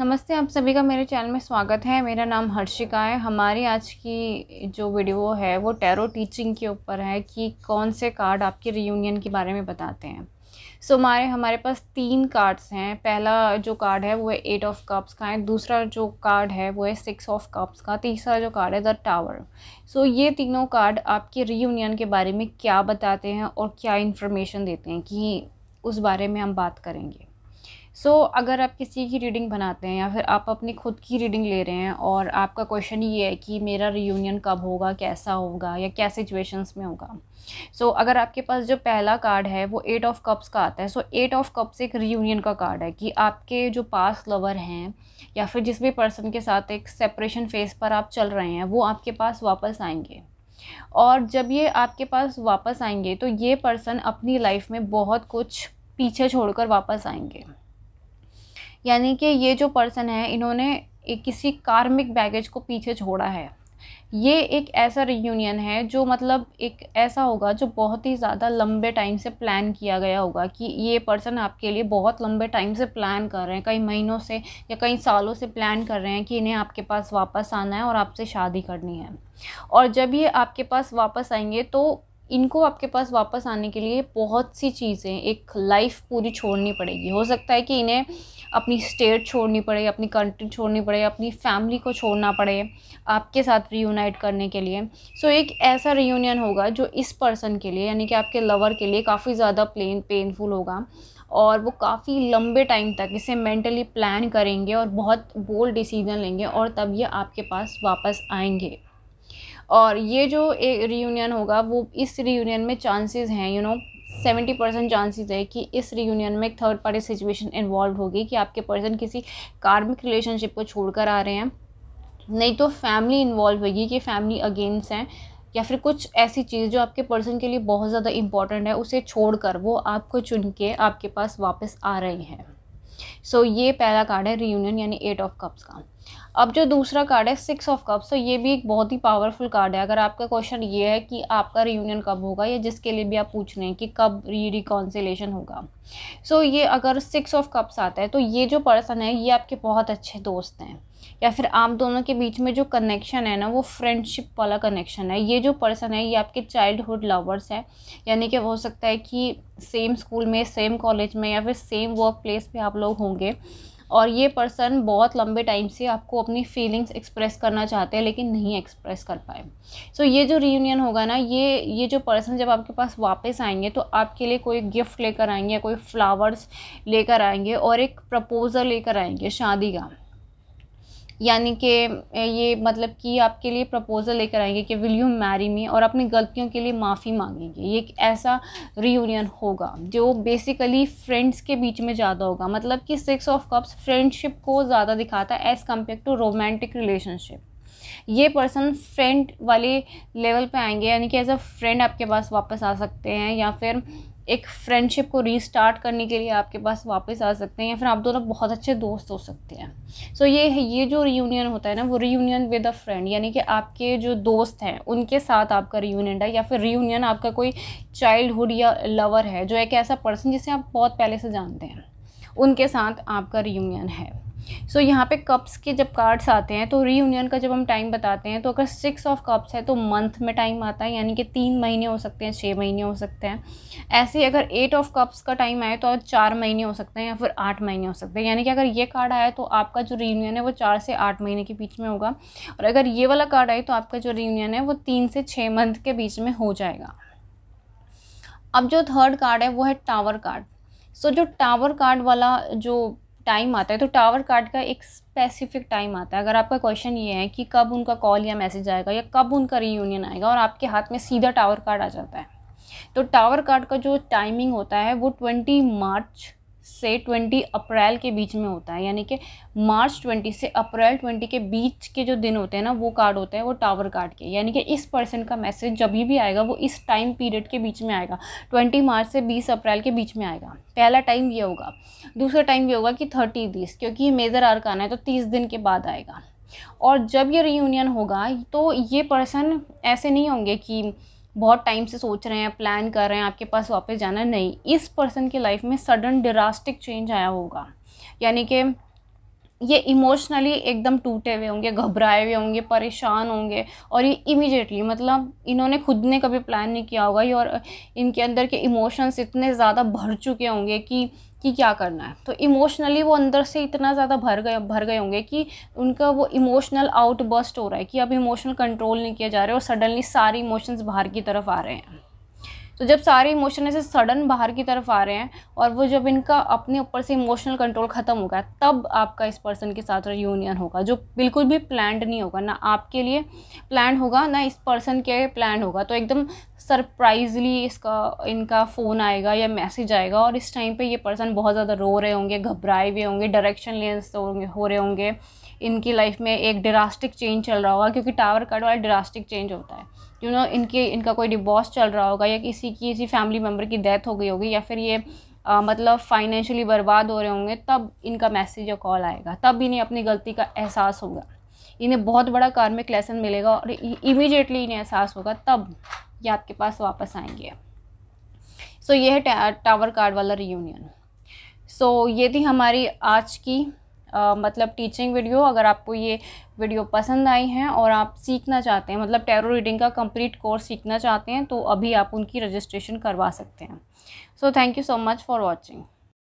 नमस्ते आप सभी का मेरे चैनल में स्वागत है मेरा नाम हर्षिका है हमारी आज की जो वीडियो है वो टैरो टीचिंग के ऊपर है कि कौन से कार्ड आपके रियूनियन के बारे में बताते हैं सो so, हमारे हमारे पास तीन कार्ड्स हैं पहला जो कार्ड है वो है एट ऑफ कप्स का है दूसरा जो कार्ड है वो है सिक्स ऑफ कप्स का तीसरा जो कार्ड है द टावर सो ये तीनों कार्ड आपके रीयूनियन के बारे में क्या बताते हैं और क्या इन्फॉर्मेशन देते हैं कि उस बारे में हम बात करेंगे सो so, अगर आप किसी की रीडिंग बनाते हैं या फिर आप अपनी खुद की रीडिंग ले रहे हैं और आपका क्वेश्चन ये है कि मेरा रियूनियन कब होगा कैसा होगा या क्या सिचुएशंस में होगा सो so, अगर आपके पास जो पहला कार्ड है वो एट ऑफ कप्स का आता है सो एट ऑफ कप्स एक रियूनियन का कार्ड है कि आपके जो पास लवर हैं या फिर जिस भी पर्सन के साथ एक सेपरेशन फेज पर आप चल रहे हैं वो आपके पास वापस आएंगे और जब ये आपके पास वापस आएंगे तो ये पर्सन अपनी लाइफ में बहुत कुछ पीछे छोड़कर वापस आएंगे यानी कि ये जो पर्सन है इन्होंने एक किसी कार्मिक बैगेज को पीछे छोड़ा है ये एक ऐसा रियूनियन है जो मतलब एक ऐसा होगा जो बहुत ही ज़्यादा लंबे टाइम से प्लान किया गया होगा कि ये पर्सन आपके लिए बहुत लंबे टाइम से प्लान कर रहे हैं कई महीनों से या कई सालों से प्लान कर रहे हैं कि इन्हें आपके पास वापस आना है और आपसे शादी करनी है और जब ये आपके पास वापस आएंगे तो इनको आपके पास वापस आने के लिए बहुत सी चीज़ें एक लाइफ पूरी छोड़नी पड़ेगी हो सकता है कि इन्हें अपनी स्टेट छोड़नी पड़े अपनी कंट्री छोड़नी पड़े अपनी फैमिली को छोड़ना पड़े आपके साथ रीयूनाइट करने के लिए सो so, एक ऐसा रीयूनियन होगा जो इस पर्सन के लिए यानी कि आपके लवर के लिए काफ़ी ज़्यादा प्लेन पेनफुल होगा और वो काफ़ी लंबे टाइम तक इसे मेंटली प्लान करेंगे और बहुत बोल्ड डिसीजन लेंगे और तब ये आपके पास वापस आएंगे और ये जो रीयूनियन होगा वो इस रीयूनियन में चांसेस हैं you know seventy percent chances है कि इस रीयूनियन में एक थर्ड पार्टी सिचुएशन इन्वॉल्व होगी कि आपके पर्सन किसी कार्मिक रिलेशनशिप को छोड़कर आ रहे हैं नहीं तो फैमिली इन्वॉल्व होगी कि फैमिली अगेंस्ट हैं या फिर कुछ ऐसी चीज़ जो आपके पर्सन के लिए बहुत ज़्यादा इंपॉर्टेंट है उसे छोड़कर वो आपको चुन के आपके पास वापस आ रही हैं सो so, ये पहला कार्ड है रीयूनियन यानी एट ऑफ कप्स का अब जो दूसरा कार्ड है सिक्स ऑफ कप्स तो ये भी एक बहुत ही पावरफुल कार्ड है अगर आपका क्वेश्चन ये है कि आपका रियूनियन कब होगा या जिसके लिए भी आप पूछ रहे हैं कि कब री रिकॉन्सिलेशन होगा सो so, ये अगर सिक्स ऑफ कप्स आता है तो ये जो पर्सन है ये आपके बहुत अच्छे दोस्त हैं या फिर आप दोनों के बीच में जो कनेक्शन है ना वो फ्रेंडशिप वाला कनेक्शन है ये जो पर्सन है ये आपके चाइल्डहुड लवर्स हैं यानी कि हो सकता है कि सेम स्कूल में सेम कॉलेज में या फिर सेम वर्क प्लेस पे आप लोग होंगे और ये पर्सन बहुत लंबे टाइम से आपको अपनी फीलिंग्स एक्सप्रेस करना चाहते हैं लेकिन नहीं एक्सप्रेस कर पाए सो so, ये जो रीयूनियन होगा ना ये ये जो पर्सन जब आपके पास वापस आएंगे तो आपके लिए कोई गिफ्ट लेकर आएंगे कोई फ्लावर्स लेकर आएंगे और एक प्रपोज़ल लेकर आएंगे शादी का यानी कि ये मतलब कि आपके लिए प्रपोज़ल लेकर आएंगे कि विल यू मैरी मी और अपनी गलतियों के लिए माफ़ी मांगेंगे ये एक ऐसा रीयूनियन होगा जो बेसिकली फ्रेंड्स के बीच में ज़्यादा होगा मतलब कि सिक्स ऑफ कप्स फ्रेंडशिप को ज़्यादा दिखाता है as compared to romantic relationship ये पर्सन फ्रेंड वाले लेवल पे आएंगे यानी कि एज अ फ्रेंड आपके पास वापस आ सकते हैं या फिर एक फ्रेंडशिप को रीस्टार्ट करने के लिए आपके पास वापस आ सकते हैं या फिर आप दोनों बहुत अच्छे दोस्त हो सकते हैं सो so ये ये जो रीयूनियन होता है ना वो रीयूनियन विद अ फ्रेंड यानी कि आपके जो दोस्त हैं उनके साथ आपका रीयूनियन है या फिर रीयूनियन आपका कोई चाइल्डहुड या लवर है जो एक ऐसा पर्सन जिसे आप बहुत पहले से जानते हैं उनके साथ आपका रीयूनियन है सो so, यहाँ पे कप्स के जब कार्ड्स आते हैं तो रीयूनियन का जब हम टाइम बताते हैं तो अगर सिक्स ऑफ कप्स है तो मंथ में टाइम आता है यानी कि तीन महीने हो सकते हैं छः महीने हो सकते हैं ऐसे अगर एट ऑफ कप्स का टाइम आए तो चार महीने हो सकते हैं या फिर आठ महीने हो सकते हैं यानी कि अगर ये कार्ड आया तो आपका जो रीयूनियन है वो चार से आठ महीने के बीच में होगा और अगर ये वाला कार्ड आए तो आपका जो रीयूनियन है वो तीन से छः मंथ के बीच में हो जाएगा अब जो थर्ड कार्ड है वो है टावर कार्ड सो so, जो टावर कार्ड वाला जो टाइम आता है तो टावर कार्ड का एक स्पेसिफिक टाइम आता है अगर आपका क्वेश्चन ये है कि कब उनका कॉल या मैसेज आएगा या कब उनका रीयूनियन आएगा और आपके हाथ में सीधा टावर कार्ड आ जाता है तो टावर कार्ड का जो टाइमिंग होता है वो ट्वेंटी मार्च से 20 अप्रैल के बीच में होता है यानी कि मार्च 20 से अप्रैल 20 के बीच के जो दिन होते हैं ना वो कार्ड होते हैं वो टावर कार्ड के यानी कि इस पर्सन का मैसेज जब भी आएगा वो इस टाइम पीरियड के बीच में आएगा 20 मार्च से 20 अप्रैल के बीच में आएगा पहला टाइम ये होगा दूसरा टाइम ये होगा कि थर्टी दिस क्योंकि ये मेजर आर का है तो तीस दिन के बाद आएगा और जब ये रीयूनियन होगा तो ये पर्सन ऐसे नहीं होंगे कि बहुत टाइम से सोच रहे हैं प्लान कर रहे हैं आपके पास वापस जाना नहीं इस पर्सन की लाइफ में सडन डरास्टिक चेंज आया होगा यानी कि ये इमोशनली एकदम टूटे हुए होंगे घबराए हुए होंगे परेशान होंगे और ये इमीडिएटली मतलब इन्होंने खुद ने कभी प्लान नहीं किया होगा ये और इनके अंदर के इमोशंस इतने ज़्यादा भर चुके होंगे कि कि क्या करना है तो इमोशनली वो अंदर से इतना ज़्यादा भर गए भर गए होंगे कि उनका वो इमोशनल आउटबर्स्ट हो रहा है कि अब इमोशनल कंट्रोल नहीं किया जा रहा है और सडनली सारे इमोशंस बाहर की तरफ आ रहे हैं तो जब सारे इमोशन ऐसे सडन बाहर की तरफ आ रहे हैं और वो जब इनका अपने ऊपर से इमोशनल कंट्रोल ख़त्म होगा तब आपका इस पर्सन के साथ यूनियन होगा जो बिल्कुल भी प्लान्ड नहीं होगा ना आपके लिए प्लान होगा ना इस पर्सन के प्लान होगा तो एकदम सरप्राइजली इसका इनका फ़ोन आएगा या मैसेज आएगा और इस टाइम पे ये पर्सन बहुत ज़्यादा रो रहे होंगे घबराए हुए होंगे डायरेक्शन लेंस हो रहे होंगे इनकी लाइफ में एक ड्रास्टिक चेंज चल रहा होगा क्योंकि टावर कार्ड वाला ड्रास्टिक चेंज होता है यू नो इनके इनका कोई डिवॉर्स चल रहा होगा या किसी की किसी फैमिली मेम्बर की डेथ हो गई होगी या फिर ये आ, मतलब फाइनेंशियली बर्बाद हो रहे होंगे तब इनका मैसेज या कॉल आएगा तब इन्हें अपनी गलती का एहसास होगा इन्हें बहुत बड़ा कार्मिक लेसन मिलेगा और इमीडिएटली इन्हें एहसास होगा तब ये आपके पास वापस आएंगे सो so, ये है टावर कार्ड वाला रियूनियन सो so, ये थी हमारी आज की Uh, मतलब टीचिंग वीडियो अगर आपको ये वीडियो पसंद आई है और आप सीखना चाहते हैं मतलब टैरो रीडिंग का कंप्लीट कोर्स सीखना चाहते हैं तो अभी आप उनकी रजिस्ट्रेशन करवा सकते हैं so thank you so much for watching